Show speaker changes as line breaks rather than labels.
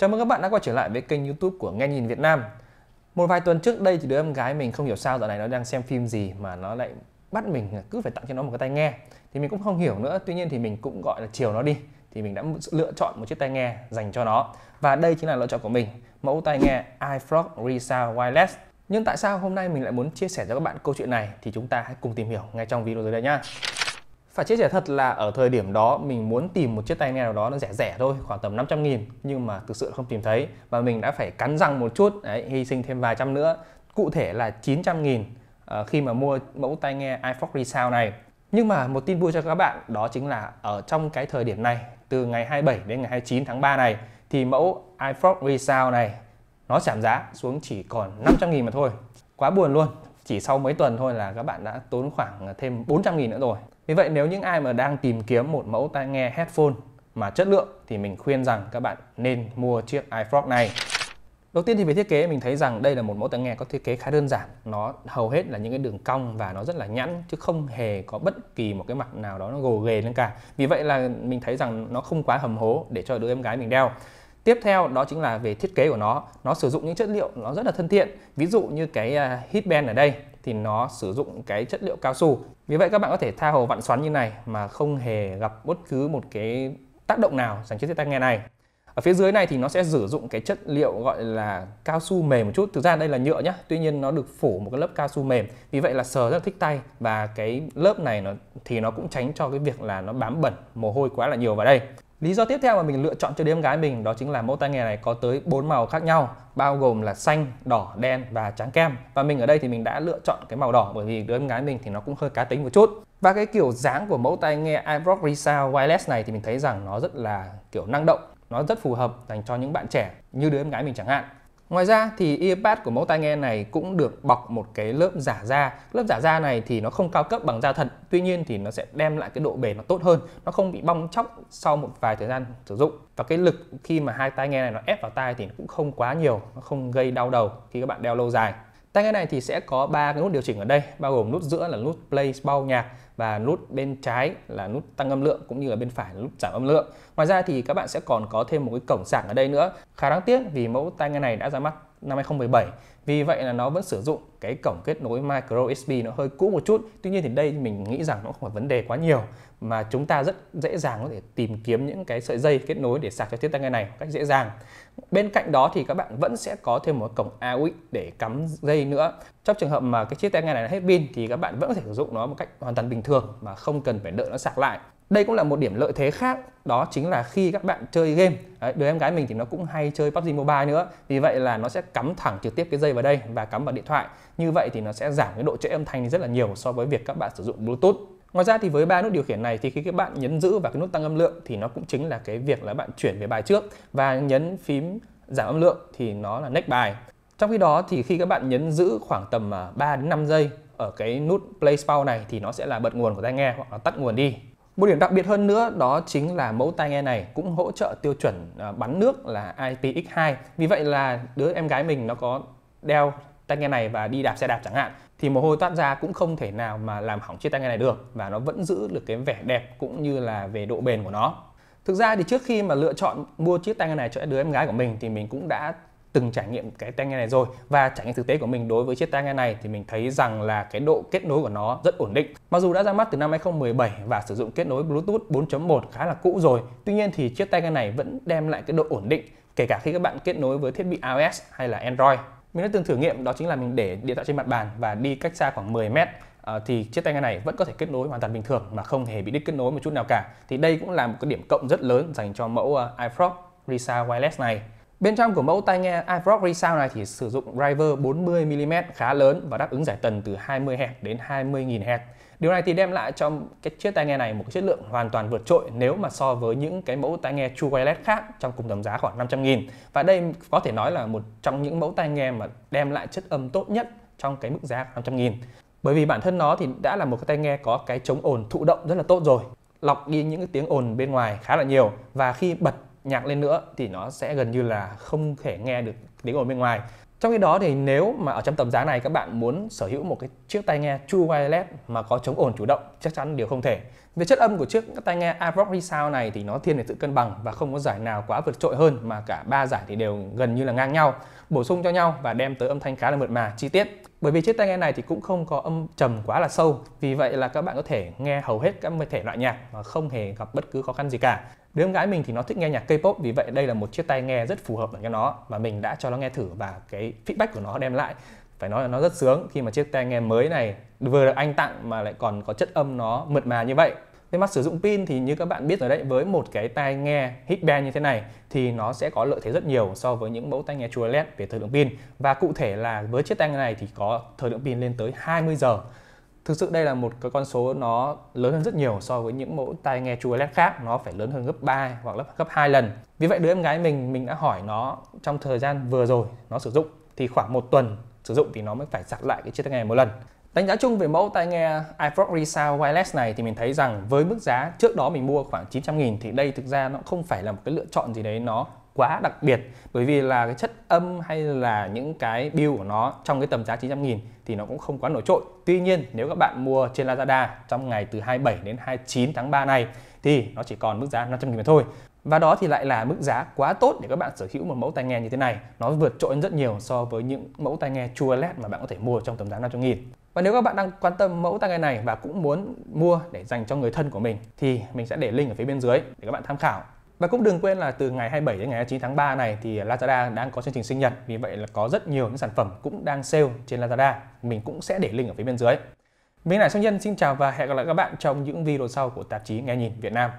Chào mừng các bạn đã quay trở lại với kênh YouTube của Nghe nhìn Việt Nam. Một vài tuần trước đây thì đứa em gái mình không hiểu sao dạo này nó đang xem phim gì mà nó lại bắt mình cứ phải tặng cho nó một cái tai nghe. Thì mình cũng không hiểu nữa, tuy nhiên thì mình cũng gọi là chiều nó đi. Thì mình đã lựa chọn một chiếc tai nghe dành cho nó. Và đây chính là lựa chọn của mình, mẫu tai nghe iFrog Resound Wireless. Nhưng tại sao hôm nay mình lại muốn chia sẻ cho các bạn câu chuyện này thì chúng ta hãy cùng tìm hiểu ngay trong video dưới đây nhá phải chia sẻ thật là ở thời điểm đó mình muốn tìm một chiếc tai nghe nào đó nó rẻ rẻ thôi khoảng tầm 500 nghìn nhưng mà thực sự là không tìm thấy và mình đã phải cắn răng một chút đấy, hy sinh thêm vài trăm nữa cụ thể là 900 nghìn uh, khi mà mua mẫu tai nghe iFox Resound này nhưng mà một tin vui cho các bạn đó chính là ở trong cái thời điểm này từ ngày 27 đến ngày 29 tháng 3 này thì mẫu iFrog Resound này nó giảm giá xuống chỉ còn 500 nghìn mà thôi. Quá buồn luôn. Chỉ sau mấy tuần thôi là các bạn đã tốn khoảng thêm 400 nghìn nữa rồi. Vì vậy nếu những ai mà đang tìm kiếm một mẫu tai nghe headphone mà chất lượng thì mình khuyên rằng các bạn nên mua chiếc iFrog này. Đầu tiên thì về thiết kế mình thấy rằng đây là một mẫu tai nghe có thiết kế khá đơn giản Nó hầu hết là những cái đường cong và nó rất là nhẵn Chứ không hề có bất kỳ một cái mặt nào đó nó gồ ghề lên cả Vì vậy là mình thấy rằng nó không quá hầm hố để cho đứa em gái mình đeo Tiếp theo đó chính là về thiết kế của nó. Nó sử dụng những chất liệu nó rất là thân thiện. Ví dụ như cái à, hit band ở đây thì nó sử dụng cái chất liệu cao su. Vì vậy các bạn có thể tha hồ vặn xoắn như này mà không hề gặp bất cứ một cái tác động nào dành cho chiếc tai nghe này. Ở phía dưới này thì nó sẽ sử dụng cái chất liệu gọi là cao su mềm một chút. Thực ra đây là nhựa nhá, tuy nhiên nó được phủ một cái lớp cao su mềm. Vì vậy là sờ rất là thích tay và cái lớp này nó thì nó cũng tránh cho cái việc là nó bám bẩn mồ hôi quá là nhiều vào đây. Lý do tiếp theo mà mình lựa chọn cho đứa em gái mình đó chính là mẫu tai nghe này có tới 4 màu khác nhau bao gồm là xanh, đỏ, đen và trắng kem. Và mình ở đây thì mình đã lựa chọn cái màu đỏ bởi vì đứa em gái mình thì nó cũng hơi cá tính một chút. Và cái kiểu dáng của mẫu tai nghe iBrock Resound Wireless này thì mình thấy rằng nó rất là kiểu năng động, nó rất phù hợp dành cho những bạn trẻ như đứa em gái mình chẳng hạn. Ngoài ra thì earpad của mẫu tai nghe này cũng được bọc một cái lớp giả da. Lớp giả da này thì nó không cao cấp bằng da thật, tuy nhiên thì nó sẽ đem lại cái độ bền nó tốt hơn, nó không bị bong chóc sau một vài thời gian sử dụng. Và cái lực khi mà hai tai nghe này nó ép vào tai thì nó cũng không quá nhiều, nó không gây đau đầu khi các bạn đeo lâu dài. Tay nghe này thì sẽ có ba cái nút điều chỉnh ở đây, bao gồm nút giữa là nút play bao nhạc và nút bên trái là nút tăng âm lượng cũng như là bên phải là nút giảm âm lượng. Ngoài ra thì các bạn sẽ còn có thêm một cái cổng sạc ở đây nữa. Khá đáng tiếc vì mẫu tai nghe này đã ra mắt năm 2017 vì vậy là nó vẫn sử dụng cái cổng kết nối micro USB nó hơi cũ một chút tuy nhiên thì đây mình nghĩ rằng nó không phải vấn đề quá nhiều mà chúng ta rất dễ dàng có thể tìm kiếm những cái sợi dây kết nối để sạc cho chiếc tai nghe này một cách dễ dàng bên cạnh đó thì các bạn vẫn sẽ có thêm một cổng AUX để cắm dây nữa trong trường hợp mà cái chiếc tai nghe này hết pin thì các bạn vẫn có thể sử dụng nó một cách hoàn toàn bình thường mà không cần phải đợi nó sạc lại đây cũng là một điểm lợi thế khác đó chính là khi các bạn chơi game đấy, đứa em gái mình thì nó cũng hay chơi PUBG Mobile nữa vì vậy là nó sẽ cắm thẳng trực tiếp cái dây vào đây và cắm vào điện thoại như vậy thì nó sẽ giảm cái độ trễ âm thanh rất là nhiều so với việc các bạn sử dụng Bluetooth Ngoài ra thì với ba nút điều khiển này thì khi các bạn nhấn giữ và cái nút tăng âm lượng thì nó cũng chính là cái việc là bạn chuyển về bài trước và nhấn phím giảm âm lượng thì nó là next bài. Trong khi đó thì khi các bạn nhấn giữ khoảng tầm 3 à, đến 5 giây ở cái nút play pause này thì nó sẽ là bật nguồn của tai nghe hoặc là tắt nguồn đi. Một điểm đặc biệt hơn nữa đó chính là mẫu tai nghe này cũng hỗ trợ tiêu chuẩn à, bắn nước là IPX2. Vì vậy là đứa em gái mình nó có đeo tai nghe này và đi đạp xe đạp chẳng hạn thì mồ hôi toát ra cũng không thể nào mà làm hỏng chiếc tai nghe này được và nó vẫn giữ được cái vẻ đẹp cũng như là về độ bền của nó. Thực ra thì trước khi mà lựa chọn mua chiếc tai nghe này cho đứa em gái của mình thì mình cũng đã từng trải nghiệm cái tai nghe này rồi và trải nghiệm thực tế của mình đối với chiếc tai nghe này thì mình thấy rằng là cái độ kết nối của nó rất ổn định. Mặc dù đã ra mắt từ năm 2017 và sử dụng kết nối Bluetooth 4.1 khá là cũ rồi, tuy nhiên thì chiếc tai nghe này vẫn đem lại cái độ ổn định kể cả khi các bạn kết nối với thiết bị iOS hay là Android. Mình đã từng thử nghiệm đó chính là mình để điện thoại trên mặt bàn và đi cách xa khoảng 10 mét ờ, thì chiếc tai nghe này vẫn có thể kết nối hoàn toàn bình thường mà không hề bị đứt kết nối một chút nào cả. Thì đây cũng là một cái điểm cộng rất lớn dành cho mẫu uh, iFrog Risa Wireless này. Bên trong của mẫu tai nghe iFrog Resound này thì sử dụng driver 40mm khá lớn và đáp ứng giải tần từ 20Hz đến 20.000Hz. Điều này thì đem lại cho cái chiếc tai nghe này một cái chất lượng hoàn toàn vượt trội nếu mà so với những cái mẫu tai nghe True Wireless khác trong cùng tầm giá khoảng 500 000 Và đây có thể nói là một trong những mẫu tai nghe mà đem lại chất âm tốt nhất trong cái mức giá 500 000 Bởi vì bản thân nó thì đã là một cái tai nghe có cái chống ồn thụ động rất là tốt rồi lọc đi những cái tiếng ồn bên ngoài khá là nhiều và khi bật nhạc lên nữa thì nó sẽ gần như là không thể nghe được tiếng ồn bên ngoài trong khi đó thì nếu mà ở trong tầm giá này các bạn muốn sở hữu một cái chiếc tai nghe True Wireless mà có chống ồn chủ động chắc chắn điều không thể. Về chất âm của chiếc tai nghe AirPods Resound này thì nó thiên về sự cân bằng và không có giải nào quá vượt trội hơn mà cả ba giải thì đều gần như là ngang nhau, bổ sung cho nhau và đem tới âm thanh khá là mượt mà, chi tiết. Bởi vì chiếc tai nghe này thì cũng không có âm trầm quá là sâu, vì vậy là các bạn có thể nghe hầu hết các thể loại nhạc mà không hề gặp bất cứ khó khăn gì cả. Đứa em gái mình thì nó thích nghe nhạc K-pop vì vậy đây là một chiếc tai nghe rất phù hợp cho nó và mình đã cho nó nghe thử và cái feedback của nó đem lại phải nói là nó rất sướng khi mà chiếc tai nghe mới này vừa được anh tặng mà lại còn có chất âm nó mượt mà như vậy về mặt sử dụng pin thì như các bạn biết rồi đấy với một cái tai nghe headband như thế này thì nó sẽ có lợi thế rất nhiều so với những mẫu tai nghe chua led về thời lượng pin và cụ thể là với chiếc tai nghe này thì có thời lượng pin lên tới 20 giờ thực sự đây là một cái con số nó lớn hơn rất nhiều so với những mẫu tai nghe chú LED khác nó phải lớn hơn gấp 3 hoặc là gấp 2 lần vì vậy đứa em gái mình mình đã hỏi nó trong thời gian vừa rồi nó sử dụng thì khoảng một tuần sử dụng thì nó mới phải sạc lại cái chiếc tai nghe một lần Đánh giá chung về mẫu tai nghe iPod Resound Wireless này thì mình thấy rằng với mức giá trước đó mình mua khoảng 900 nghìn thì đây thực ra nó không phải là một cái lựa chọn gì đấy nó quá đặc biệt bởi vì là cái chất âm hay là những cái bill của nó trong cái tầm giá 900 nghìn thì nó cũng không quá nổi trội Tuy nhiên nếu các bạn mua trên Lazada trong ngày từ 27 đến 29 tháng 3 này thì nó chỉ còn mức giá 500 nghìn mà thôi và đó thì lại là mức giá quá tốt để các bạn sở hữu một mẫu tai nghe như thế này Nó vượt trội rất nhiều so với những mẫu tai nghe chua LED mà bạn có thể mua trong tầm giá 500 nghìn và nếu các bạn đang quan tâm mẫu tai nghe này và cũng muốn mua để dành cho người thân của mình thì mình sẽ để link ở phía bên dưới để các bạn tham khảo và cũng đừng quên là từ ngày 27 đến ngày 29 tháng 3 này thì Lazada đang có chương trình sinh nhật vì vậy là có rất nhiều những sản phẩm cũng đang sale trên Lazada. Mình cũng sẽ để link ở phía bên dưới. Mình là Sơn Nhân, xin chào và hẹn gặp lại các bạn trong những video sau của tạp chí Nghe Nhìn Việt Nam.